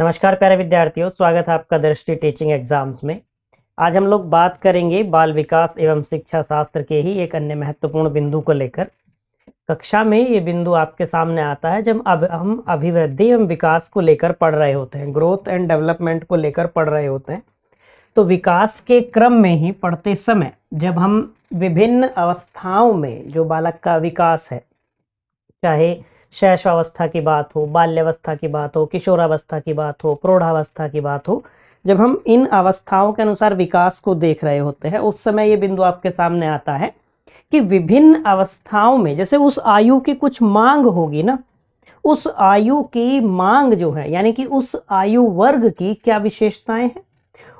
नमस्कार प्यारे विद्यार्थियों स्वागत है आपका दृष्टि टीचिंग एग्जाम्स में आज हम लोग बात करेंगे बाल विकास एवं शिक्षा शास्त्र के ही एक अन्य महत्वपूर्ण बिंदु को लेकर कक्षा में ये बिंदु आपके सामने आता है जब अब हम अभिवृद्धि एवं विकास को लेकर पढ़ रहे होते हैं ग्रोथ एंड डेवलपमेंट को लेकर पढ़ रहे होते हैं तो विकास के क्रम में ही पढ़ते समय जब हम विभिन्न अवस्थाओं में जो बालक का विकास है चाहे शैशवावस्था की बात हो बाल्यावस्था की बात हो किशोरावस्था की बात हो प्रौढ़ावस्था की बात हो जब हम इन अवस्थाओं के अनुसार विकास को देख रहे होते हैं उस समय ये बिंदु आपके सामने आता है कि विभिन्न अवस्थाओं में जैसे उस आयु की कुछ मांग होगी ना उस आयु की मांग जो है यानी कि उस आयु वर्ग की क्या विशेषताएं हैं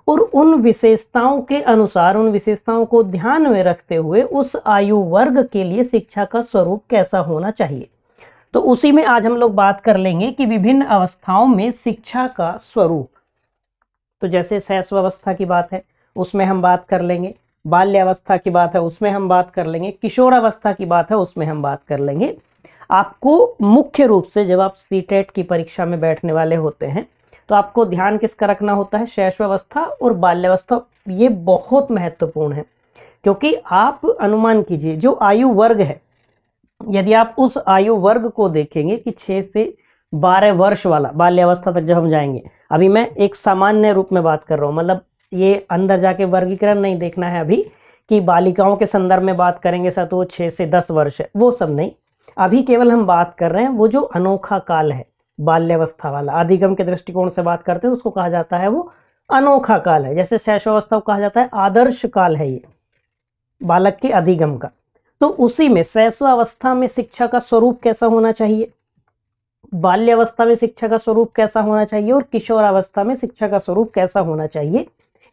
और उन विशेषताओं के अनुसार उन विशेषताओं को ध्यान में रखते हुए उस आयु वर्ग के लिए शिक्षा का स्वरूप कैसा होना चाहिए तो उसी में आज हम लोग बात कर लेंगे कि विभिन्न अवस्थाओं में शिक्षा का स्वरूप तो जैसे शैशवावस्था की बात है उसमें हम बात कर लेंगे बाल्यावस्था की बात है उसमें हम बात कर लेंगे किशोरावस्था की बात है उसमें हम बात कर लेंगे आपको मुख्य रूप से जब आप सी e की परीक्षा में बैठने वाले होते हैं तो आपको ध्यान किसका रखना होता है शैशवावस्था और बाल्यावस्था ये बहुत महत्वपूर्ण है क्योंकि आप अनुमान कीजिए जो आयु वर्ग है यदि आप उस आयु वर्ग को देखेंगे कि छः से बारह वर्ष वाला बाल्यावस्था तक जब हम जाएंगे अभी मैं एक सामान्य रूप में बात कर रहा हूँ मतलब ये अंदर जाके वर्गीकरण नहीं देखना है अभी कि बालिकाओं के संदर्भ में बात करेंगे सर तो वो छः से दस वर्ष है वो सब नहीं अभी केवल हम बात कर रहे हैं वो जो अनोखा काल है बाल्यावस्था वाला आदिगम के दृष्टिकोण से बात करते हैं उसको कहा जाता है वो अनोखा काल है जैसे शैशवावस्था को कहा जाता है आदर्श काल है ये बालक के अधिगम का तो उसी में शैशवावस्था में शिक्षा का स्वरूप कैसा होना चाहिए बाल्यावस्था में शिक्षा का स्वरूप कैसा होना चाहिए और किशोरावस्था में शिक्षा का स्वरूप कैसा होना चाहिए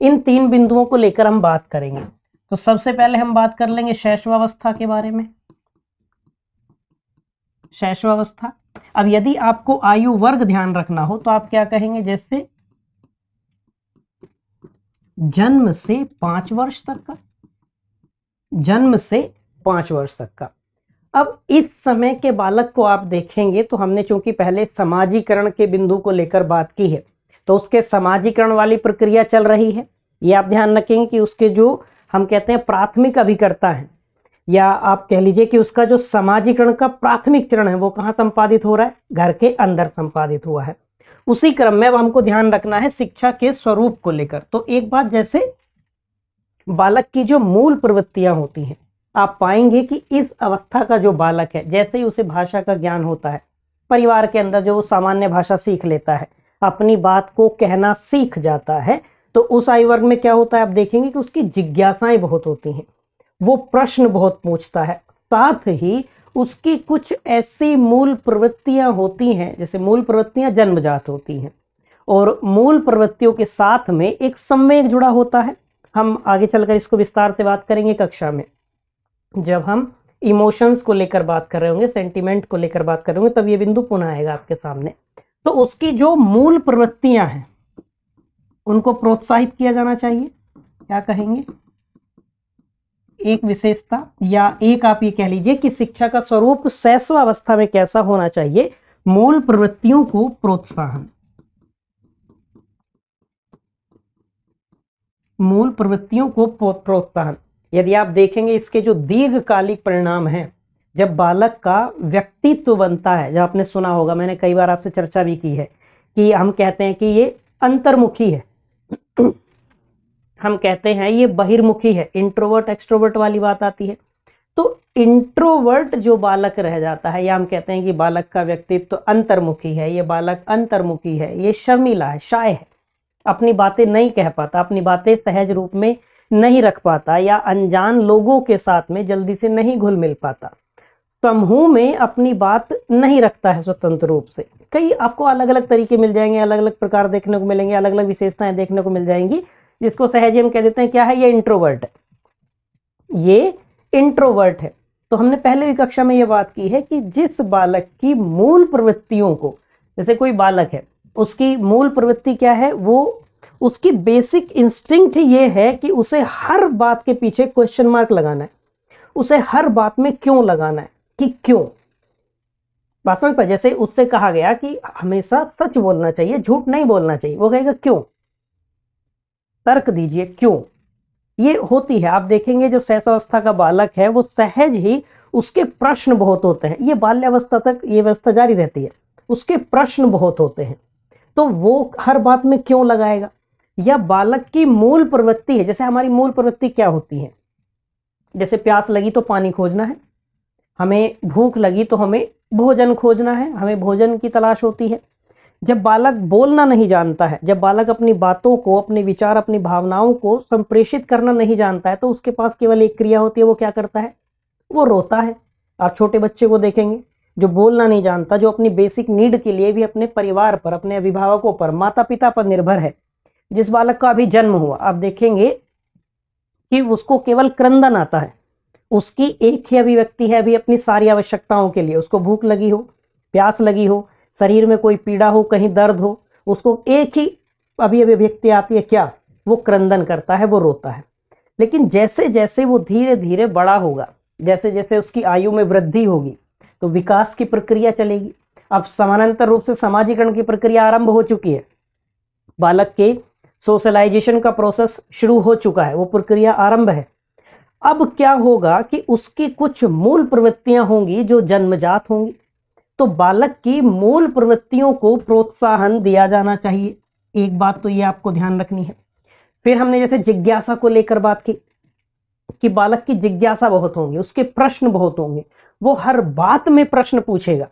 इन तीन बिंदुओं को लेकर हम बात करेंगे तो सबसे पहले हम बात कर लेंगे शैशवावस्था के बारे में शैशवावस्था अब यदि आपको आयु वर्ग ध्यान रखना हो तो आप क्या कहेंगे जैसे जन्म से पांच वर्ष तक का जन्म से पाँच वर्ष तक का अब इस समय के बालक को आप देखेंगे तो हमने चूंकि पहले समाजीकरण के बिंदु को लेकर बात की है तो उसके समाजीकरण वाली प्रक्रिया चल रही है ये आप ध्यान रखेंगे कि उसके जो हम कहते हैं प्राथमिक अभिकर्ता हैं या आप कह लीजिए कि उसका जो समाजीकरण का प्राथमिक चरण है वो कहाँ संपादित हो रहा है घर के अंदर संपादित हुआ है उसी क्रम में अब हमको ध्यान रखना है शिक्षा के स्वरूप को लेकर तो एक बात जैसे बालक की जो मूल प्रवृत्तियां होती हैं आप पाएंगे कि इस अवस्था का जो बालक है जैसे ही उसे भाषा का ज्ञान होता है परिवार के अंदर जो सामान्य भाषा सीख लेता है अपनी बात को कहना सीख जाता है तो उस आयु वर्ग में क्या होता है आप देखेंगे कि उसकी जिज्ञासाएं बहुत होती हैं वो प्रश्न बहुत पूछता है साथ ही उसकी कुछ ऐसी मूल प्रवृत्तियां होती हैं जैसे मूल प्रवृत्तियां जन्मजात होती हैं और मूल प्रवृत्तियों के साथ में एक संवेग जुड़ा होता है हम आगे चलकर इसको विस्तार से बात करेंगे कक्षा में जब हम इमोशंस को लेकर बात कर रहे होंगे सेंटिमेंट को लेकर बात करेंगे तब ये बिंदु पुनः आएगा आपके सामने तो उसकी जो मूल प्रवृत्तियां हैं उनको प्रोत्साहित किया जाना चाहिए क्या कहेंगे एक विशेषता या एक आप ये कह लीजिए कि शिक्षा का स्वरूप शैशव अवस्था में कैसा होना चाहिए मूल प्रवृत्तियों को प्रोत्साहन मूल प्रवृत्तियों को प्रोत्साहन यदि आप देखेंगे इसके जो दीर्घकालिक परिणाम हैं जब बालक का व्यक्तित्व बनता है जब आपने सुना होगा मैंने कई बार आपसे चर्चा भी की है कि हम कहते हैं कि ये अंतर्मुखी है हम कहते हैं ये बहिर्मुखी है इंट्रोवर्ट एक्सट्रोवर्ट वाली बात आती है तो इंट्रोवर्ट जो बालक रह जाता है या हम कहते हैं कि बालक का व्यक्तित्व तो अंतर्मुखी है ये बालक अंतर्मुखी है ये शर्मिला है शाय है अपनी बातें नहीं कह पाता अपनी बातें सहज रूप में नहीं रख पाता या अनजान लोगों के साथ में जल्दी से नहीं घुल मिल पाता समूह में अपनी बात नहीं रखता है स्वतंत्र रूप से कई आपको अलग अलग तरीके मिल जाएंगे अलग अलग प्रकार देखने को मिलेंगे अलग अलग विशेषताएं देखने को मिल जाएंगी जिसको सहज हम कह देते हैं क्या है ये इंट्रोवर्ट है ये इंट्रोवर्ट है तो हमने पहले भी कक्षा में यह बात की है कि जिस बालक की मूल प्रवृत्तियों को जैसे कोई बालक है उसकी मूल प्रवृत्ति क्या है वो उसकी बेसिक इंस्टिंक्ट ये है कि उसे हर बात के पीछे क्वेश्चन मार्क लगाना है उसे हर बात में क्यों लगाना है कि क्यों बात समझ जैसे उससे कहा गया कि हमेशा सच बोलना चाहिए झूठ नहीं बोलना चाहिए वो कहेगा क्यों तर्क दीजिए क्यों ये होती है आप देखेंगे जो सहसावस्था का बालक है वो सहज ही उसके प्रश्न बहुत होते हैं ये बाल्यावस्था तक ये व्यवस्था जारी रहती है उसके प्रश्न बहुत होते हैं तो वो हर बात में क्यों लगाएगा या बालक की मूल प्रवृत्ति है जैसे हमारी मूल प्रवृत्ति क्या होती है जैसे प्यास लगी तो पानी खोजना है हमें भूख लगी तो हमें भोजन खोजना है हमें भोजन की तलाश होती है जब बालक बोलना नहीं जानता है जब बालक अपनी बातों को अपने विचार अपनी भावनाओं को संप्रेषित करना नहीं जानता है तो उसके पास केवल एक क्रिया होती है वो क्या करता है वो रोता है आप छोटे बच्चे को देखेंगे जो बोलना नहीं जानता जो अपनी बेसिक नीड के लिए भी अपने परिवार पर अपने अभिभावकों पर माता पिता पर निर्भर है जिस बालक का अभी जन्म हुआ आप देखेंगे कि उसको केवल क्रंदन आता है उसकी एक ही अभिव्यक्ति है अभी अपनी सारी आवश्यकताओं के लिए उसको भूख लगी हो प्यास लगी हो शरीर में कोई पीड़ा हो कहीं दर्द हो उसको एक ही अभी अभिव्यक्ति आती है क्या वो क्रंदन करता है वो रोता है लेकिन जैसे जैसे वो धीरे धीरे बड़ा होगा जैसे जैसे उसकी आयु में वृद्धि होगी तो विकास की प्रक्रिया चलेगी अब समानांतर रूप से समाजीकरण की प्रक्रिया आरंभ हो चुकी है बालक के सोशलाइजेशन का प्रोसेस शुरू हो चुका है वो प्रक्रिया आरंभ है अब क्या होगा कि उसकी कुछ मूल प्रवृत्तियां होंगी जो जन्मजात होंगी तो बालक की मूल प्रवृत्तियों को प्रोत्साहन दिया जाना चाहिए एक बात तो ये आपको ध्यान रखनी है फिर हमने जैसे जिज्ञासा को लेकर बात की कि बालक की जिज्ञासा बहुत होंगी उसके प्रश्न बहुत होंगे वो हर बात में प्रश्न पूछेगा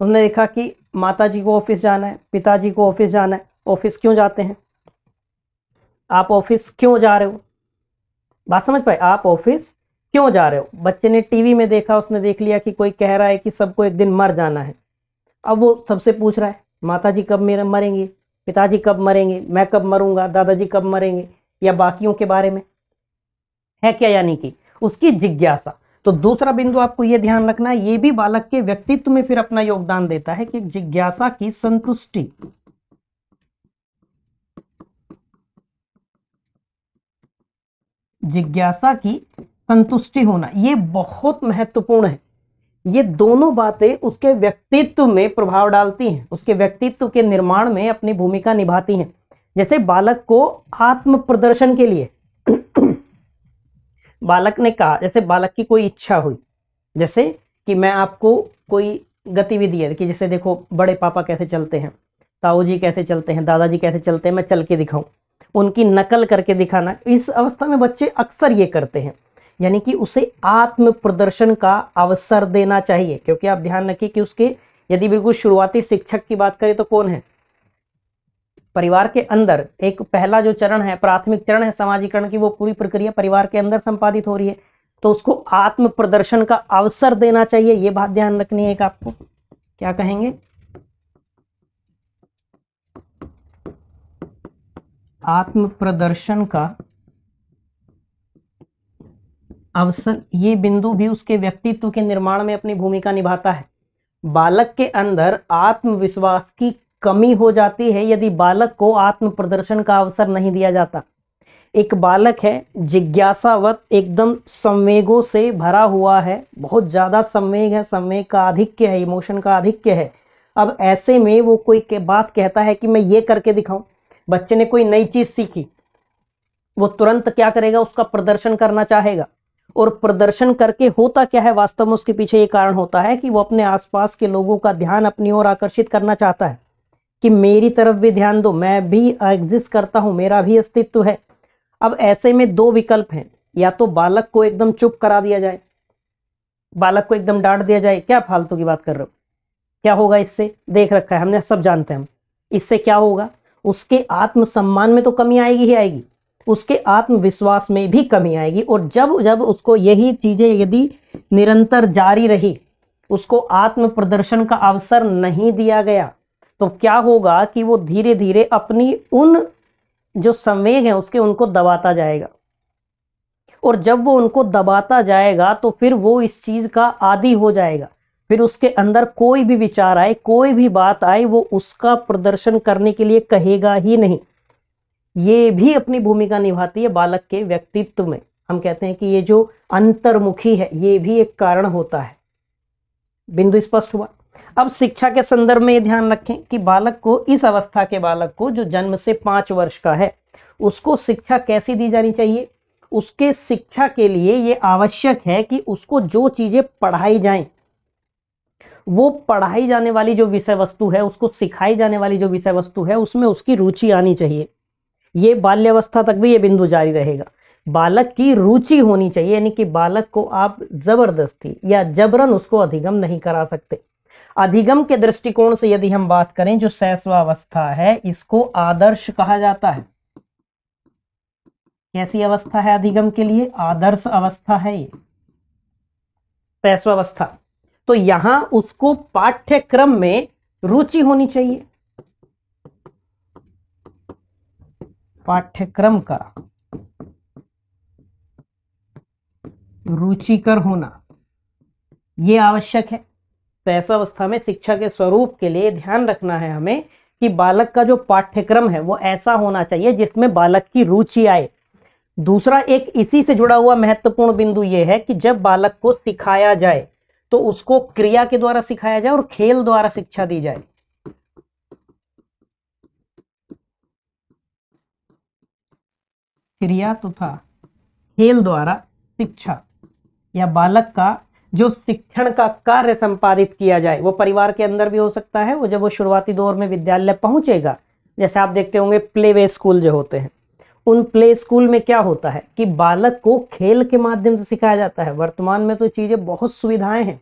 उसने तो देखा कि माता जी को ऑफिस जाना है पिताजी को ऑफिस जाना है ऑफिस क्यों जाते हैं आप ऑफिस क्यों जा रहे हो बात समझ पाए आप ऑफिस क्यों जा रहे हो बच्चे ने टीवी में देखा उसने देख लिया कि कोई कह रहा है कि सबको एक दिन मर जाना है अब वो सबसे पूछ रहा है माता जी कब मेरा मरेंगे पिताजी कब मरेंगे मैं कब मरूंगा दादाजी कब मरेंगे या बाकियों के बारे में है क्या यानी कि उसकी जिज्ञासा तो दूसरा बिंदु आपको यह ध्यान रखना है ये भी बालक के व्यक्तित्व में फिर अपना योगदान देता है कि जिज्ञासा की संतुष्टि जिज्ञासा की संतुष्टि होना ये बहुत महत्वपूर्ण है ये दोनों बातें उसके व्यक्तित्व में प्रभाव डालती हैं उसके व्यक्तित्व के निर्माण में अपनी भूमिका निभाती हैं जैसे बालक को आत्म प्रदर्शन के लिए बालक ने कहा जैसे बालक की कोई इच्छा हुई जैसे कि मैं आपको कोई गतिविधि है कि जैसे देखो बड़े पापा कैसे चलते हैं ताऊ जी कैसे चलते हैं दादाजी कैसे चलते हैं मैं चल के दिखाऊं उनकी नकल करके दिखाना इस अवस्था में बच्चे अक्सर ये करते हैं यानी कि उसे आत्म प्रदर्शन का अवसर देना चाहिए क्योंकि आप ध्यान रखिए कि उसके यदि बिल्कुल शुरुआती शिक्षक की बात करें तो कौन है परिवार के अंदर एक पहला जो चरण है प्राथमिक चरण है समाजीकरण की वो पूरी प्रक्रिया परिवार के अंदर संपादित हो रही है तो उसको आत्म प्रदर्शन का अवसर देना चाहिए ये बात ध्यान रखनी है एक आपको क्या कहेंगे आत्म प्रदर्शन का अवसर ये बिंदु भी उसके व्यक्तित्व के निर्माण में अपनी भूमिका निभाता है बालक के अंदर आत्मविश्वास की कमी हो जाती है यदि बालक को आत्म प्रदर्शन का अवसर नहीं दिया जाता एक बालक है जिज्ञासावत एकदम संवेगों से भरा हुआ है बहुत ज़्यादा संवेग है संवेग का आधिक्य है इमोशन का आधिक्य है अब ऐसे में वो कोई के बात कहता है कि मैं ये करके दिखाऊं बच्चे ने कोई नई चीज सीखी वो तुरंत क्या करेगा उसका प्रदर्शन करना चाहेगा और प्रदर्शन करके होता क्या है वास्तव में उसके पीछे ये कारण होता है कि वो अपने आसपास के लोगों का ध्यान अपनी ओर आकर्षित करना चाहता है कि मेरी तरफ भी ध्यान दो मैं भी एग्जिस्ट करता हूँ मेरा भी अस्तित्व है अब ऐसे में दो विकल्प हैं या तो बालक को एकदम चुप करा दिया जाए बालक को एकदम डांट दिया जाए क्या फालतू की बात कर रहे हो क्या होगा इससे देख रखा है हमने सब जानते हैं हम इससे क्या होगा उसके आत्मसम्मान में तो कमी आएगी ही आएगी उसके आत्मविश्वास में भी कमी आएगी और जब जब उसको यही चीज़ें यदि निरंतर जारी रही उसको आत्म प्रदर्शन का अवसर नहीं दिया गया तो क्या होगा कि वो धीरे धीरे अपनी उन जो संवेग है उसके उनको दबाता जाएगा और जब वो उनको दबाता जाएगा तो फिर वो इस चीज़ का आदि हो जाएगा फिर उसके अंदर कोई भी विचार आए कोई भी बात आए वो उसका प्रदर्शन करने के लिए कहेगा ही नहीं ये भी अपनी भूमिका निभाती है बालक के व्यक्तित्व में हम कहते हैं कि ये जो अंतर्मुखी है ये भी एक कारण होता है बिंदु स्पष्ट हुआ अब शिक्षा के संदर्भ में ये ध्यान रखें कि बालक को इस अवस्था के बालक को जो जन्म से पांच वर्ष का है उसको शिक्षा कैसी दी जानी चाहिए उसके शिक्षा के लिए ये आवश्यक है कि उसको जो चीज़ें पढ़ाई जाएं वो पढ़ाई जाने वाली जो विषय वस्तु है उसको सिखाई जाने वाली जो विषय वस्तु है उसमें उसकी रुचि आनी चाहिए ये बाल्यावस्था तक भी ये बिंदु जारी रहेगा बालक की रुचि होनी चाहिए यानी कि बालक को आप जबरदस्ती या जबरन उसको अधिगम नहीं करा सकते अधिगम के दृष्टिकोण से यदि हम बात करें जो शैशवावस्था है इसको आदर्श कहा जाता है कैसी अवस्था है अधिगम के लिए आदर्श अवस्था है ये शैशवावस्था तो यहां उसको पाठ्यक्रम में रुचि होनी चाहिए पाठ्यक्रम का रुचिकर होना यह आवश्यक है तो ऐसा अवस्था में शिक्षा के स्वरूप के लिए ध्यान रखना है हमें कि बालक का जो पाठ्यक्रम है वो ऐसा होना चाहिए जिसमें बालक की रुचि आए दूसरा एक इसी से जुड़ा हुआ महत्वपूर्ण बिंदु यह है कि जब बालक को सिखाया जाए तो उसको क्रिया के द्वारा सिखाया जाए और खेल द्वारा शिक्षा दी जाए क्रिया तथा खेल द्वारा शिक्षा या बालक का जो शिक्षण का कार्य संपादित किया जाए वो परिवार के अंदर भी हो सकता है वो जब वो शुरुआती दौर में विद्यालय पहुंचेगा जैसे आप देखते होंगे प्ले वे स्कूल जो होते हैं उन प्ले स्कूल में क्या होता है कि बालक को खेल के माध्यम से सिखाया जाता है वर्तमान में तो चीज़ें बहुत सुविधाएं हैं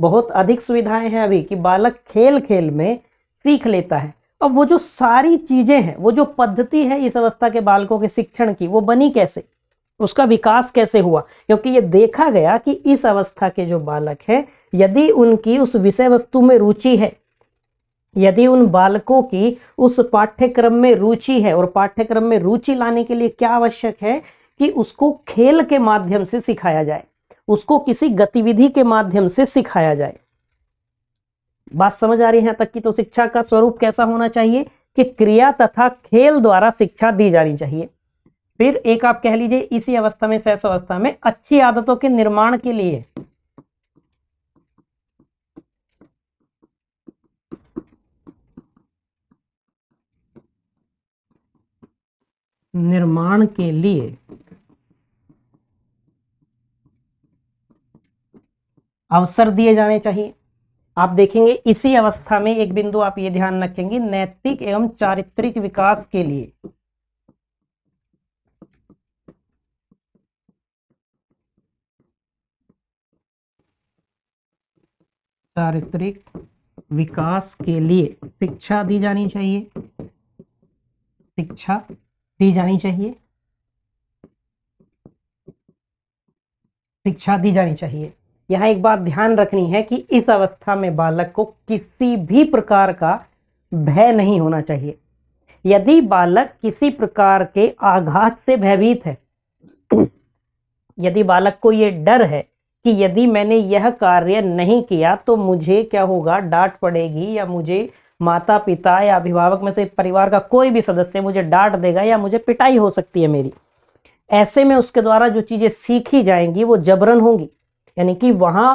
बहुत अधिक सुविधाएं हैं अभी कि बालक खेल खेल में सीख लेता है अब वो जो सारी चीज़ें हैं वो जो पद्धति है इस अवस्था के बालकों के शिक्षण की वो बनी कैसे उसका विकास कैसे हुआ क्योंकि ये देखा गया कि इस अवस्था के जो बालक हैं यदि उनकी उस विषय वस्तु में रुचि है यदि उन बालकों की उस पाठ्यक्रम में रुचि है और पाठ्यक्रम में रुचि लाने के लिए क्या आवश्यक है कि उसको खेल के माध्यम से सिखाया जाए उसको किसी गतिविधि के माध्यम से सिखाया जाए बात समझ आ रही है तक की तो शिक्षा का स्वरूप कैसा होना चाहिए कि क्रिया तथा खेल द्वारा शिक्षा दी जानी चाहिए फिर एक आप कह लीजिए इसी अवस्था में सहस अवस्था में अच्छी आदतों के निर्माण के लिए निर्माण के लिए अवसर दिए जाने चाहिए आप देखेंगे इसी अवस्था में एक बिंदु आप ये ध्यान रखेंगे नैतिक एवं चारित्रिक विकास के लिए चारित्रिक विकास के लिए शिक्षा दी जानी चाहिए शिक्षा दी जानी चाहिए शिक्षा दी जानी चाहिए यहाँ एक बात ध्यान रखनी है कि इस अवस्था में बालक को किसी भी प्रकार का भय नहीं होना चाहिए यदि बालक किसी प्रकार के आघात से भयभीत है यदि बालक को यह डर है कि यदि मैंने यह कार्य नहीं किया तो मुझे क्या होगा डांट पड़ेगी या मुझे माता पिता या अभिभावक में से परिवार का कोई भी सदस्य मुझे डांट देगा या मुझे पिटाई हो सकती है मेरी ऐसे में उसके द्वारा जो चीज़ें सीखी जाएंगी वो जबरन होंगी यानी कि वहाँ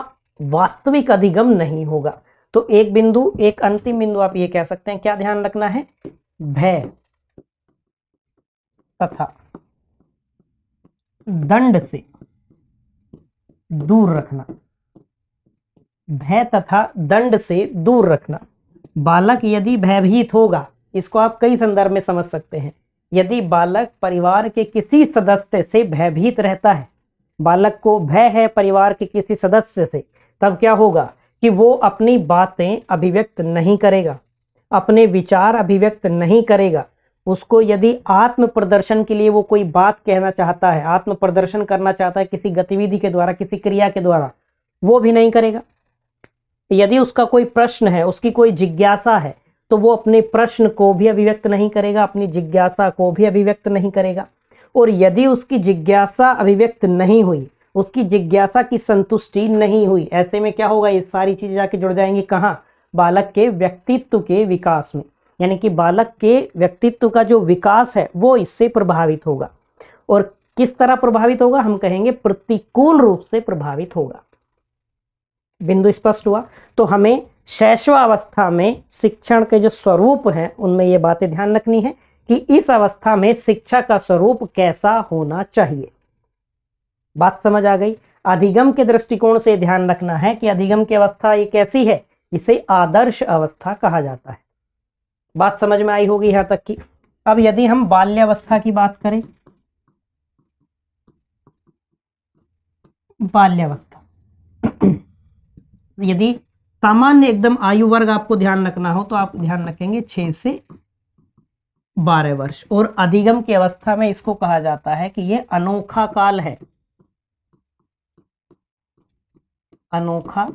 वास्तविक अधिगम नहीं होगा तो एक बिंदु एक अंतिम बिंदु आप ये कह सकते हैं क्या ध्यान रखना है भय तथा दंड से दूर रखना भय तथा दंड से दूर रखना बालक यदि भयभीत होगा इसको आप कई संदर्भ में समझ सकते हैं यदि बालक परिवार के किसी सदस्य से भयभीत रहता है बालक को भय है परिवार के किसी सदस्य से तब क्या होगा कि वो अपनी बातें अभिव्यक्त नहीं करेगा अपने विचार अभिव्यक्त नहीं करेगा उसको यदि आत्म प्रदर्शन के लिए वो कोई बात कहना चाहता है आत्म प्रदर्शन करना चाहता है किसी गतिविधि के द्वारा किसी क्रिया के द्वारा वो भी नहीं करेगा यदि उसका कोई प्रश्न है उसकी कोई जिज्ञासा है तो वो अपने प्रश्न को भी अभिव्यक्त नहीं करेगा अपनी जिज्ञासा को भी अभिव्यक्त नहीं करेगा और यदि उसकी जिज्ञासा अभिव्यक्त नहीं हुई उसकी जिज्ञासा की संतुष्टि नहीं हुई ऐसे में क्या होगा ये सारी चीज़ें जाके जुड़ जाएंगी कहाँ बालक के व्यक्तित्व के विकास में यानी कि बालक के व्यक्तित्व का जो विकास है वो इससे प्रभावित होगा और किस तरह प्रभावित होगा हम कहेंगे प्रतिकूल रूप से प्रभावित होगा बिंदु स्पष्ट हुआ तो हमें शैशवावस्था में शिक्षण के जो स्वरूप हैं उनमें ये बातें ध्यान रखनी है कि इस अवस्था में शिक्षा का स्वरूप कैसा होना चाहिए बात समझ आ गई अधिगम के दृष्टिकोण से ध्यान रखना है कि अधिगम की अवस्था ये कैसी है इसे आदर्श अवस्था कहा जाता है बात समझ में आई होगी यहां तक की अब यदि हम बाल्यावस्था की बात करें बाल्यावस्था यदि सामान्य एकदम आयु वर्ग आपको ध्यान रखना हो तो आप ध्यान रखेंगे छह से बारह वर्ष और अधिगम की अवस्था में इसको कहा जाता है कि ये अनोखा काल है अनोखा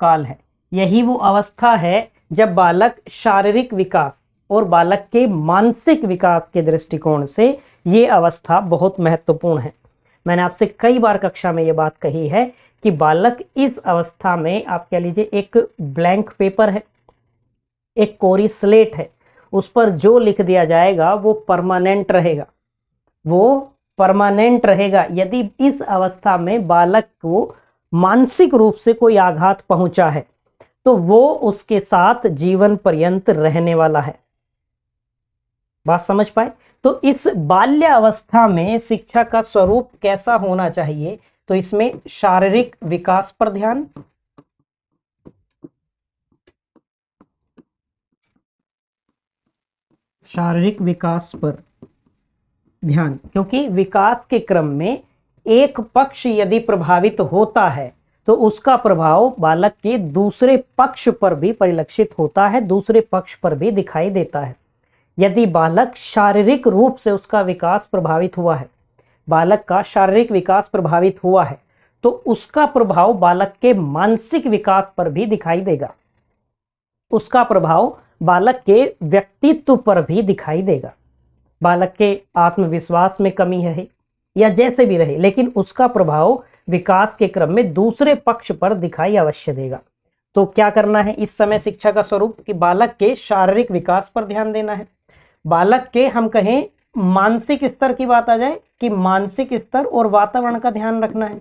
काल है यही वो अवस्था है जब बालक शारीरिक विकास और बालक के मानसिक विकास के दृष्टिकोण से ये अवस्था बहुत महत्वपूर्ण है मैंने आपसे कई बार कक्षा में ये बात कही है कि बालक इस अवस्था में आप कह लीजिए एक ब्लैंक पेपर है एक कोरी स्लेट है उस पर जो लिख दिया जाएगा वो परमानेंट रहेगा वो परमानेंट रहेगा यदि इस अवस्था में बालक को मानसिक रूप से कोई आघात पहुंचा है तो वो उसके साथ जीवन पर्यंत रहने वाला है बात समझ पाए तो इस बाल्य अवस्था में शिक्षा का स्वरूप कैसा होना चाहिए तो इसमें शारीरिक विकास पर ध्यान शारीरिक विकास पर ध्यान क्योंकि विकास के क्रम में एक पक्ष यदि प्रभावित होता है तो उसका प्रभाव बालक के दूसरे पक्ष पर भी परिलक्षित होता है दूसरे पक्ष पर भी दिखाई देता है यदि बालक शारीरिक रूप से उसका विकास प्रभावित हुआ है बालक का शारीरिक विकास प्रभावित हुआ है तो उसका प्रभाव बालक के मानसिक विकास पर भी दिखाई देगा उसका प्रभाव बालक के व्यक्तित्व पर भी दिखाई देगा बालक के आत्मविश्वास में कमी है या जैसे भी रहे लेकिन उसका प्रभाव विकास के क्रम में दूसरे पक्ष पर दिखाई अवश्य देगा तो क्या करना है इस समय शिक्षा का स्वरूप कि बालक के शारीरिक विकास पर ध्यान देना है बालक के हम कहें मानसिक स्तर की बात आ जाए कि मानसिक स्तर और वातावरण का ध्यान रखना है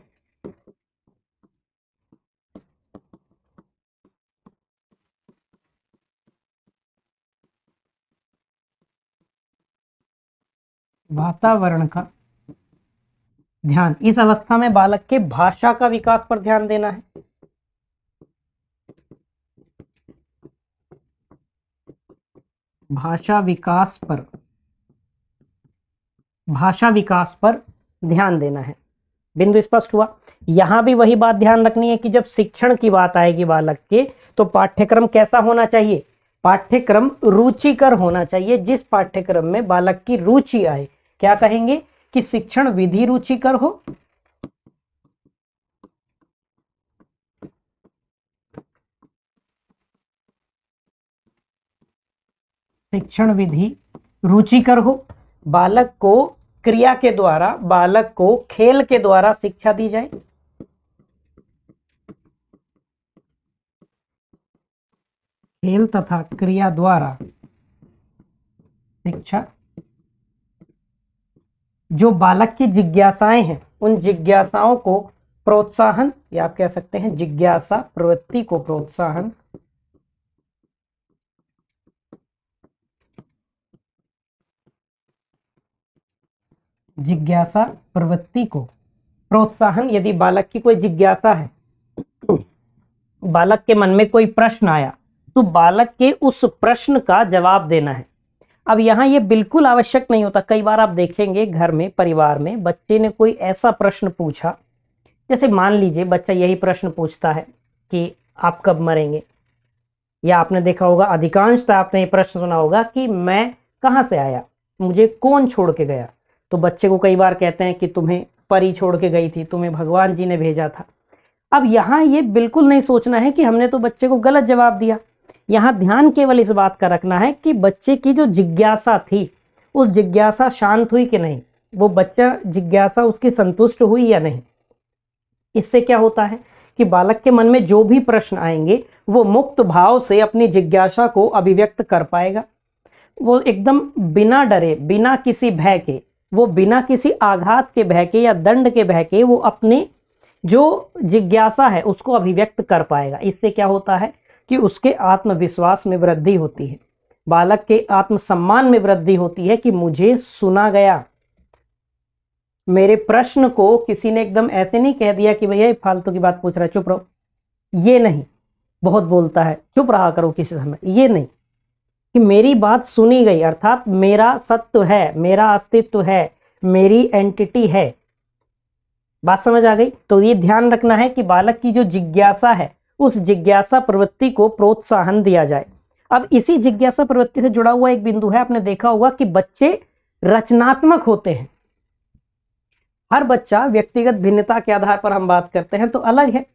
वातावरण का ध्यान इस अवस्था में बालक के भाषा का विकास पर ध्यान देना है भाषा विकास पर भाषा विकास पर ध्यान देना है बिंदु स्पष्ट हुआ यहां भी वही बात ध्यान रखनी है कि जब शिक्षण की बात आएगी बालक के तो पाठ्यक्रम कैसा होना चाहिए पाठ्यक्रम रुचिकर होना चाहिए जिस पाठ्यक्रम में बालक की रुचि आए क्या कहेंगे कि शिक्षण विधि रुचिकर हो शिक्षण विधि रुचिकर हो बालक को क्रिया के द्वारा बालक को खेल के द्वारा शिक्षा दी जाए खेल तथा क्रिया द्वारा शिक्षा जो बालक की जिज्ञासाएं हैं उन जिज्ञासाओं को प्रोत्साहन या आप कह सकते हैं जिज्ञासा प्रवृत्ति को प्रोत्साहन जिज्ञासा प्रवृत्ति को प्रोत्साहन यदि बालक की कोई जिज्ञासा है बालक के मन में कोई प्रश्न आया तो बालक के उस प्रश्न का जवाब देना है अब यहाँ ये बिल्कुल आवश्यक नहीं होता कई बार आप देखेंगे घर में परिवार में बच्चे ने कोई ऐसा प्रश्न पूछा जैसे मान लीजिए बच्चा यही प्रश्न पूछता है कि आप कब मरेंगे या आपने देखा होगा अधिकांशतः आपने ये प्रश्न सुना होगा कि मैं कहाँ से आया मुझे कौन छोड़ के गया तो बच्चे को कई बार कहते हैं कि तुम्हें परी छोड़ के गई थी तुम्हें भगवान जी ने भेजा था अब यहाँ ये बिल्कुल नहीं सोचना है कि हमने तो बच्चे को गलत जवाब दिया यहाँ ध्यान केवल इस बात का रखना है कि बच्चे की जो जिज्ञासा थी उस जिज्ञासा शांत हुई कि नहीं वो बच्चा जिज्ञासा उसकी संतुष्ट हुई या नहीं इससे क्या होता है कि बालक के मन में जो भी प्रश्न आएंगे वो मुक्त भाव से अपनी जिज्ञासा को अभिव्यक्त कर पाएगा वो एकदम बिना डरे बिना किसी भय के वो बिना किसी आघात के बहके या दंड के बहके वो अपने जो जिज्ञासा है उसको अभिव्यक्त कर पाएगा इससे क्या होता है कि उसके आत्मविश्वास में वृद्धि होती है बालक के आत्मसम्मान में वृद्धि होती है कि मुझे सुना गया मेरे प्रश्न को किसी ने एकदम ऐसे नहीं कह दिया कि भैया फालतू की बात पूछ रहा है चुप रहो ये नहीं बहुत बोलता है चुप रहा करो किसी समय ये नहीं कि मेरी बात सुनी गई अर्थात मेरा सत्व है मेरा अस्तित्व है मेरी एंटिटी है बात समझ आ गई तो ये ध्यान रखना है कि बालक की जो जिज्ञासा है उस जिज्ञासा प्रवृत्ति को प्रोत्साहन दिया जाए अब इसी जिज्ञासा प्रवृत्ति से जुड़ा हुआ एक बिंदु है आपने देखा होगा कि बच्चे रचनात्मक होते हैं हर बच्चा व्यक्तिगत भिन्नता के आधार पर हम बात करते हैं तो अलग है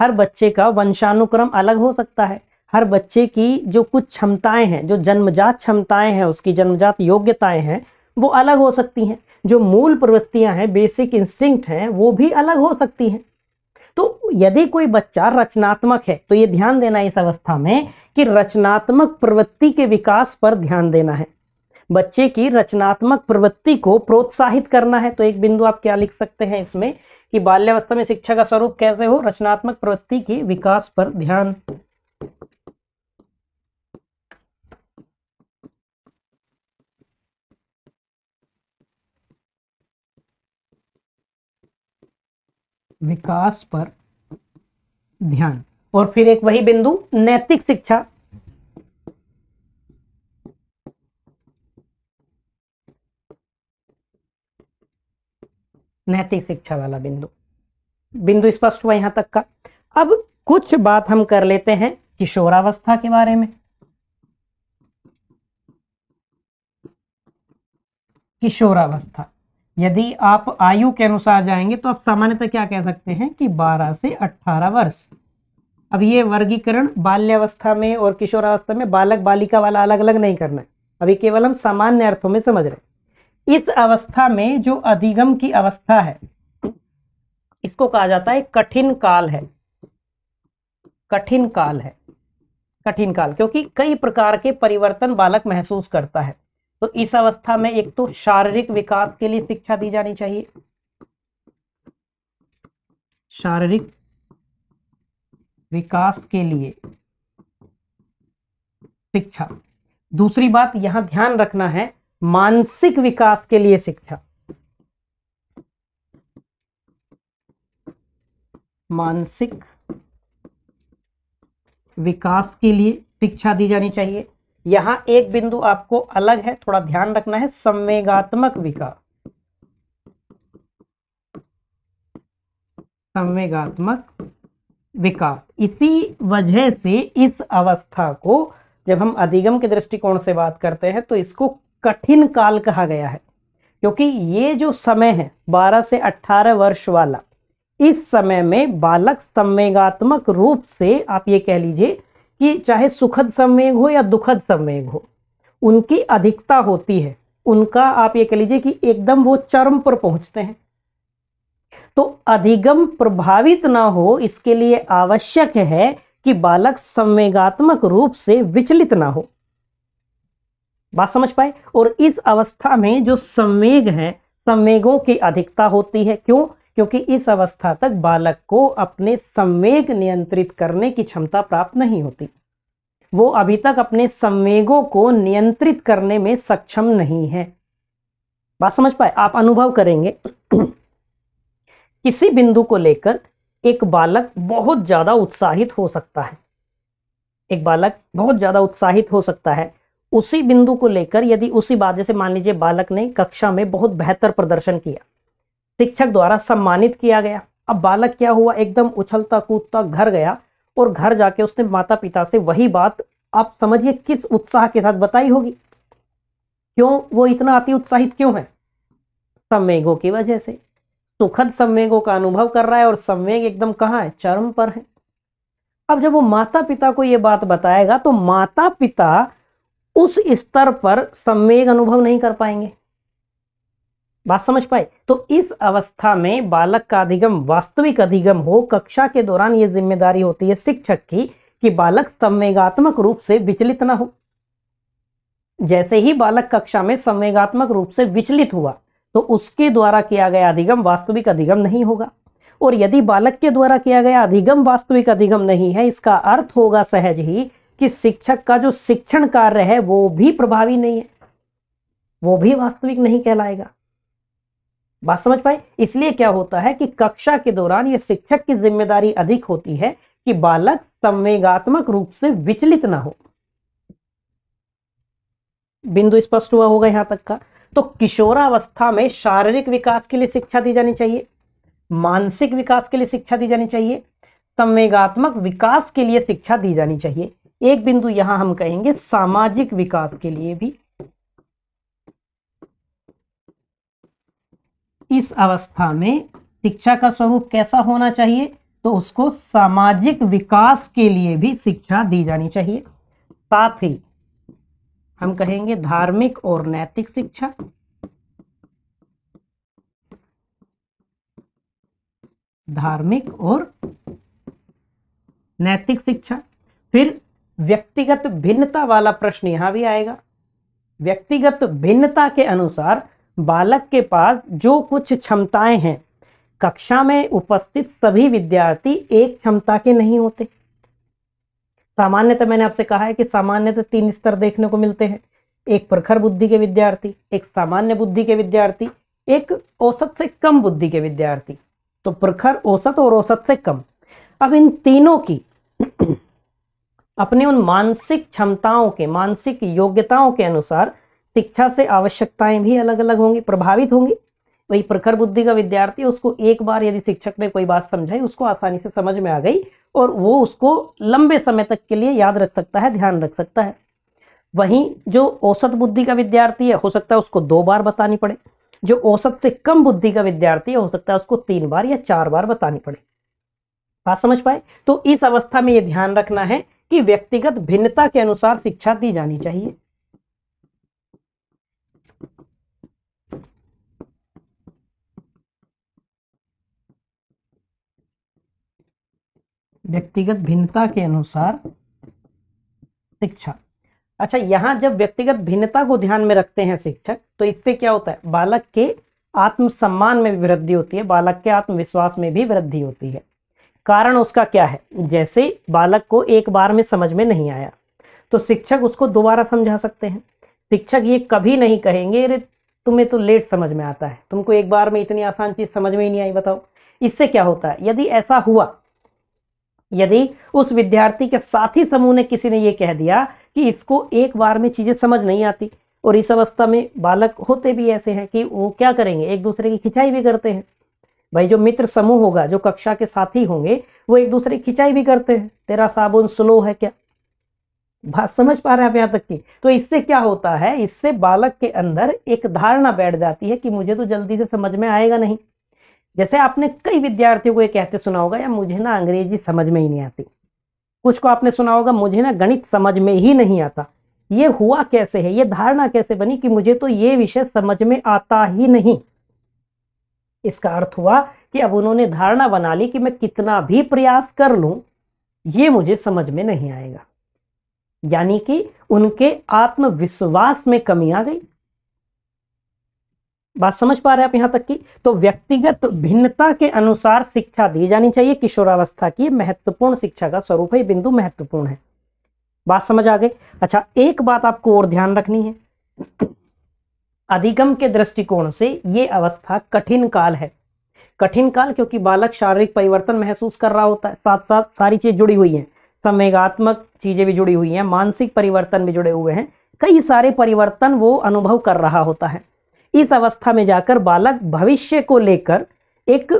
हर बच्चे का वंशानुक्रम अलग हो सकता है हर बच्चे की जो कुछ क्षमताएं हैं जो जन्मजात क्षमताएं हैं उसकी जन्मजात योग्यताएं हैं वो अलग हो सकती हैं जो मूल प्रवृत्तियां हैं बेसिक इंस्टिंक्ट हैं वो भी अलग हो सकती हैं तो यदि कोई बच्चा रचनात्मक है तो ये ध्यान देना इस अवस्था में कि रचनात्मक प्रवृत्ति के विकास पर ध्यान देना है बच्चे की रचनात्मक प्रवृत्ति को प्रोत्साहित करना है तो एक बिंदु आप क्या लिख सकते हैं इसमें कि बाल्यावस्था में शिक्षा का स्वरूप कैसे हो रचनात्मक प्रवृत्ति के विकास पर ध्यान विकास पर ध्यान और फिर एक वही बिंदु नैतिक शिक्षा नैतिक शिक्षा वाला बिंदु बिंदु स्पष्ट हुआ यहां तक का अब कुछ बात हम कर लेते हैं किशोरावस्था के बारे में किशोरावस्था यदि आप आयु के अनुसार जाएंगे तो आप सामान्यतः क्या कह सकते हैं कि 12 से 18 वर्ष अब ये वर्गीकरण बाल्यावस्था में और किशोरावस्था में बालक बालिका वाला अलग अलग नहीं करना है अभी केवल हम सामान्य अर्थों में समझ रहे इस अवस्था में जो अधिगम की अवस्था है इसको कहा जाता है कठिन काल है कठिन काल है कठिन काल क्योंकि कई प्रकार के परिवर्तन बालक महसूस करता है तो इस अवस्था में एक तो शारीरिक विकास के लिए शिक्षा दी जानी चाहिए शारीरिक विकास के लिए शिक्षा दूसरी बात यहां ध्यान रखना है मानसिक विकास के लिए शिक्षा मानसिक विकास के लिए शिक्षा दी जानी चाहिए यहां एक बिंदु आपको अलग है थोड़ा ध्यान रखना है संवेगात्मक विकार संवेगात्मक विकास इसी वजह से इस अवस्था को जब हम अधिगम के दृष्टिकोण से बात करते हैं तो इसको कठिन काल कहा गया है क्योंकि ये जो समय है 12 से 18 वर्ष वाला इस समय में बालक संवेगात्मक रूप से आप ये कह लीजिए कि चाहे सुखद संवेग हो या दुखद संवेग हो उनकी अधिकता होती है उनका आप ये कह लीजिए कि एकदम वो चरम पर पहुंचते हैं तो अधिगम प्रभावित ना हो इसके लिए आवश्यक है कि बालक संवेगात्मक रूप से विचलित ना हो बात समझ पाए और इस अवस्था में जो संवेग है संवेगों की अधिकता होती है क्यों क्योंकि इस अवस्था तक बालक को अपने संवेग नियंत्रित करने की क्षमता प्राप्त नहीं होती वो अभी तक अपने संवेगों को नियंत्रित करने में सक्षम नहीं है बात समझ पाए आप अनुभव करेंगे किसी बिंदु को लेकर एक बालक बहुत ज़्यादा उत्साहित हो सकता है एक बालक बहुत ज़्यादा उत्साहित हो सकता है उसी बिंदु को लेकर यदि उसी बात जैसे मान लीजिए बालक ने कक्षा में बहुत बेहतर प्रदर्शन किया शिक्षक द्वारा सम्मानित किया गया अब बालक क्या हुआ एकदम उछलता कूदता घर गया और घर जाके उसने माता पिता से वही बात आप समझिए किस उत्साह के साथ बताई होगी क्यों वो इतना अति उत्साहित क्यों है संवेगों की वजह से सुखद संवेगों का अनुभव कर रहा है और संवेग एकदम कहाँ है चरम पर है अब जब वो माता पिता को ये बात बताएगा तो माता पिता उस स्तर पर संवेग अनुभव नहीं कर पाएंगे बात समझ पाए तो इस अवस्था में बालक का अधिगम वास्तविक अधिगम हो कक्षा के दौरान यह जिम्मेदारी होती है शिक्षक की कि बालक संवेगात्मक रूप से विचलित ना हो जैसे ही बालक कक्षा में संवेगात्मक रूप से विचलित हुआ तो उसके द्वारा किया गया अधिगम वास्तविक अधिगम नहीं होगा और यदि बालक के द्वारा किया गया अधिगम वास्तविक अधिगम नहीं है इसका अर्थ होगा सहज ही कि शिक्षक का जो शिक्षण कार्य है वो भी प्रभावी नहीं है वो भी वास्तविक नहीं कहलाएगा बात समझ पाए इसलिए क्या होता है कि कक्षा के दौरान यह शिक्षक की जिम्मेदारी अधिक होती है कि बालक संवेगात्मक रूप से विचलित ना हो बिंदु स्पष्ट हुआ होगा यहां तक का तो किशोरावस्था में शारीरिक विकास के लिए शिक्षा दी जानी चाहिए मानसिक विकास के लिए शिक्षा दी जानी चाहिए संवेगात्मक विकास के लिए शिक्षा दी जानी चाहिए एक बिंदु यहां हम कहेंगे सामाजिक विकास के लिए भी इस अवस्था में शिक्षा का स्वरूप कैसा होना चाहिए तो उसको सामाजिक विकास के लिए भी शिक्षा दी जानी चाहिए साथ ही हम कहेंगे धार्मिक और नैतिक शिक्षा धार्मिक और नैतिक शिक्षा फिर व्यक्तिगत भिन्नता वाला प्रश्न यहां भी आएगा व्यक्तिगत भिन्नता के अनुसार बालक के पास जो कुछ क्षमताएं हैं कक्षा में उपस्थित सभी विद्यार्थी एक क्षमता के नहीं होते सामान्यतः तो मैंने आपसे कहा है कि सामान्यतः तो तीन स्तर देखने को मिलते हैं एक प्रखर बुद्धि के विद्यार्थी एक सामान्य बुद्धि के विद्यार्थी एक औसत से कम बुद्धि के विद्यार्थी तो प्रखर औसत और औसत से कम अब इन तीनों की अपने उन मानसिक क्षमताओं के मानसिक योग्यताओं के अनुसार शिक्षा से आवश्यकताएं भी अलग अलग होंगी प्रभावित होंगी वही प्रखर बुद्धि का विद्यार्थी उसको एक बार यदि शिक्षक ने कोई बात समझाई उसको आसानी से समझ में आ गई और वो उसको लंबे समय तक के लिए याद रख सकता है ध्यान रख सकता है वहीं जो औसत बुद्धि का विद्यार्थी है हो सकता है उसको दो बार बतानी पड़े जो औसत से कम बुद्धि का विद्यार्थी है हो सकता है उसको तीन बार या चार बार बतानी पड़े बात समझ पाए तो इस अवस्था में ये ध्यान रखना है कि व्यक्तिगत भिन्नता के अनुसार शिक्षा दी जानी चाहिए व्यक्तिगत भिन्नता के अनुसार शिक्षा अच्छा यहाँ जब व्यक्तिगत भिन्नता को ध्यान में रखते हैं शिक्षक तो इससे क्या होता है बालक के आत्मसम्मान में भी वृद्धि होती है बालक के आत्मविश्वास में भी वृद्धि होती है कारण उसका क्या है जैसे बालक को एक बार में समझ में नहीं आया तो शिक्षक उसको दोबारा समझा सकते हैं शिक्षक ये कभी नहीं कहेंगे अरे तुम्हें तो लेट समझ में आता है तुमको एक बार में इतनी आसान चीज़ समझ में ही नहीं आई बताओ इससे क्या होता है यदि ऐसा हुआ यदि उस विद्यार्थी के साथी समूह ने किसी ने ये कह दिया कि इसको एक बार में चीज़ें समझ नहीं आती और इस अवस्था में बालक होते भी ऐसे हैं कि वो क्या करेंगे एक दूसरे की खिंचाई भी करते हैं भाई जो मित्र समूह होगा जो कक्षा के साथी होंगे वो एक दूसरे की खिंचाई भी करते हैं तेरा साबुन स्लो है क्या बात समझ पा रहे हैं आप यहाँ तक की तो इससे क्या होता है इससे बालक के अंदर एक धारणा बैठ जाती है कि मुझे तो जल्दी से समझ में आएगा नहीं जैसे आपने कई विद्यार्थियों को ये कहते सुना होगा या मुझे ना अंग्रेजी समझ में ही नहीं आती कुछ को आपने सुना होगा मुझे ना गणित समझ में ही नहीं आता ये हुआ कैसे है ये धारणा कैसे बनी कि मुझे तो ये विषय समझ में आता ही नहीं इसका अर्थ हुआ कि अब उन्होंने धारणा बना ली कि मैं कितना भी प्रयास कर लूं ये मुझे समझ में नहीं आएगा यानी कि उनके आत्मविश्वास में कमी आ गई बात समझ पा रहे हैं आप यहाँ तक की तो व्यक्तिगत भिन्नता के अनुसार शिक्षा दी जानी चाहिए किशोरावस्था की महत्वपूर्ण शिक्षा का स्वरूप है बिंदु महत्वपूर्ण है बात समझ आ गई अच्छा एक बात आपको और ध्यान रखनी है अधिगम के दृष्टिकोण से ये अवस्था कठिन काल है कठिन काल क्योंकि बालक शारीरिक परिवर्तन महसूस कर रहा होता है साथ साथ सारी चीज जुड़ी हुई है संवेगात्मक चीजें भी जुड़ी हुई हैं मानसिक परिवर्तन भी जुड़े हुए हैं कई सारे परिवर्तन वो अनुभव कर रहा होता है इस अवस्था में जाकर बालक भविष्य को लेकर एक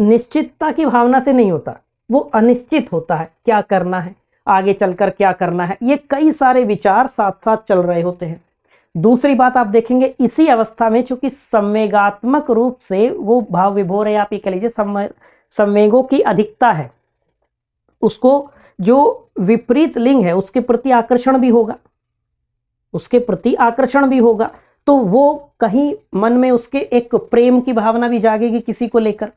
निश्चितता की भावना से नहीं होता वो अनिश्चित होता है क्या करना है आगे चलकर क्या करना है ये कई सारे विचार साथ साथ चल रहे होते हैं दूसरी बात आप देखेंगे इसी अवस्था में चूंकि संवेगात्मक रूप से वो भाव विभोर है आप ये कह लीजिए संवेगों की अधिकता है उसको जो विपरीत लिंग है उसके प्रति आकर्षण भी होगा उसके प्रति आकर्षण भी होगा तो वो कहीं मन में उसके एक प्रेम की भावना भी जागेगी किसी को लेकर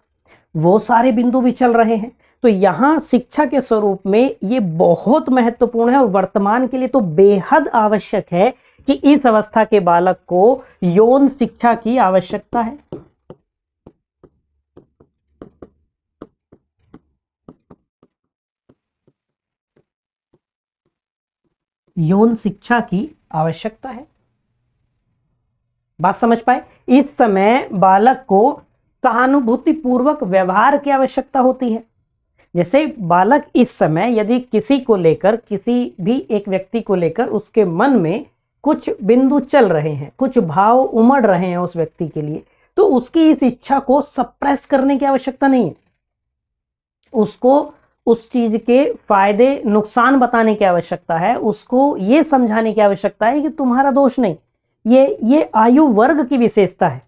वो सारे बिंदु भी चल रहे हैं तो यहाँ शिक्षा के स्वरूप में ये बहुत महत्वपूर्ण है और वर्तमान के लिए तो बेहद आवश्यक है कि इस अवस्था के बालक को यौन शिक्षा की आवश्यकता है यौन शिक्षा की आवश्यकता है बात समझ पाए इस समय बालक को सहानुभूति पूर्वक व्यवहार की आवश्यकता होती है जैसे बालक इस समय यदि किसी को लेकर किसी भी एक व्यक्ति को लेकर उसके मन में कुछ बिंदु चल रहे हैं कुछ भाव उमड़ रहे हैं उस व्यक्ति के लिए तो उसकी इस इच्छा को सप्रेस करने की आवश्यकता नहीं है उसको उस चीज के फायदे नुकसान बताने की आवश्यकता है उसको ये समझाने की आवश्यकता है कि तुम्हारा दोष नहीं ये ये आयु वर्ग की विशेषता है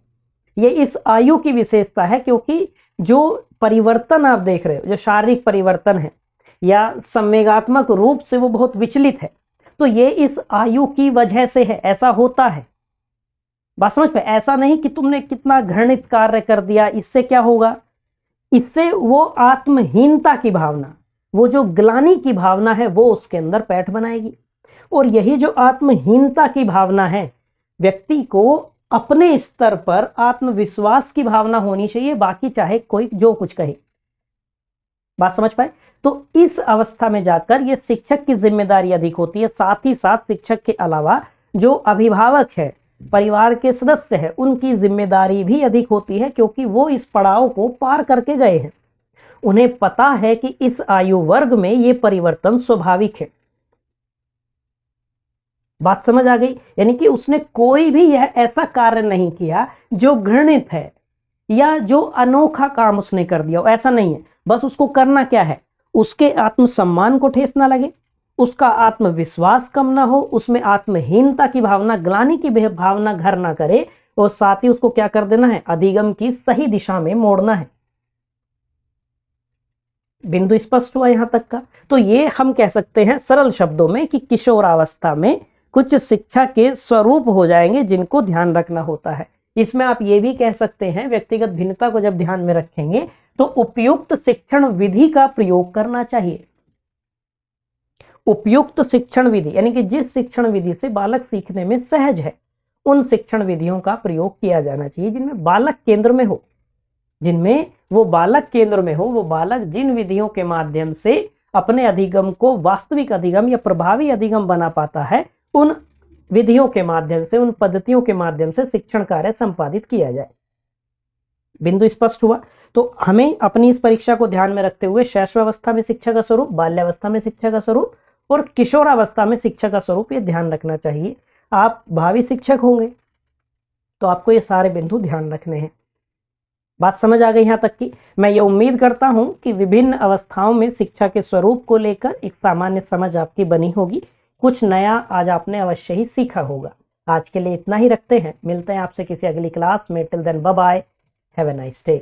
ये इस आयु की विशेषता है क्योंकि जो परिवर्तन आप देख रहे हो जो शारीरिक परिवर्तन है या संवेगात्मक रूप से वो बहुत विचलित है तो ये इस आयु की वजह से है ऐसा होता है बात समझ पे ऐसा नहीं कि तुमने कितना घृणित कार्य कर दिया इससे क्या होगा इससे वो आत्महीनता की भावना वो जो ग्लानी की भावना है वो उसके अंदर पैठ बनाएगी और यही जो आत्महीनता की भावना है व्यक्ति को अपने स्तर पर आत्मविश्वास की भावना होनी चाहिए बाकी चाहे कोई जो कुछ कहे बात समझ पाए तो इस अवस्था में जाकर यह शिक्षक की जिम्मेदारी अधिक होती है साथ ही साथ शिक्षक के अलावा जो अभिभावक है परिवार के सदस्य है उनकी जिम्मेदारी भी अधिक होती है क्योंकि वो इस पड़ाव को पार करके गए हैं उन्हें पता है कि इस आयु वर्ग में ये परिवर्तन स्वाभाविक है बात समझ आ गई यानी कि उसने कोई भी यह ऐसा कार्य नहीं किया जो घृणित है या जो अनोखा काम उसने कर दिया ऐसा नहीं है बस उसको करना क्या है उसके आत्मसम्मान को ठेस ना लगे उसका आत्मविश्वास कम ना हो उसमें आत्महीनता की भावना ग्लानी की भावना घर ना करे और साथ ही उसको क्या कर देना है अधिगम की सही दिशा में मोड़ना है बिंदु स्पष्ट हुआ यहां तक का तो ये हम कह सकते हैं सरल शब्दों में कि किशोरावस्था में कुछ शिक्षा के स्वरूप हो जाएंगे जिनको ध्यान रखना होता है इसमें आप ये भी कह सकते हैं व्यक्तिगत भिन्नता को जब ध्यान में रखेंगे तो उपयुक्त शिक्षण विधि का प्रयोग करना चाहिए उपयुक्त शिक्षण विधि यानी कि जिस शिक्षण विधि से बालक सीखने में सहज है उन शिक्षण विधियों का प्रयोग किया जाना चाहिए जिनमें बालक केंद्र में हो जिनमें वो बालक केंद्र में हो वो बालक जिन विधियों के माध्यम से अपने अधिगम को वास्तविक अधिगम या प्रभावी अधिगम बना पाता है उन विधियों के माध्यम से उन पद्धतियों के माध्यम से शिक्षण कार्य संपादित किया जाए बिंदु स्पष्ट हुआ तो हमें अपनी इस परीक्षा को ध्यान में रखते हुए शैश्वावस्था में शिक्षा का स्वरूप बाल्यावस्था में शिक्षा का स्वरूप और किशोरावस्था में शिक्षा का स्वरूप ये ध्यान रखना चाहिए आप भावी शिक्षक होंगे तो आपको ये सारे बिंदु ध्यान रखने हैं बात समझ आ गई यहां तक की मैं ये उम्मीद करता हूं कि विभिन्न अवस्थाओं में शिक्षा के स्वरूप को लेकर एक सामान्य समझ आपकी बनी होगी कुछ नया आज आपने अवश्य ही सीखा होगा आज के लिए इतना ही रखते हैं मिलते हैं आपसे किसी अगली क्लास में till then bye have a nice day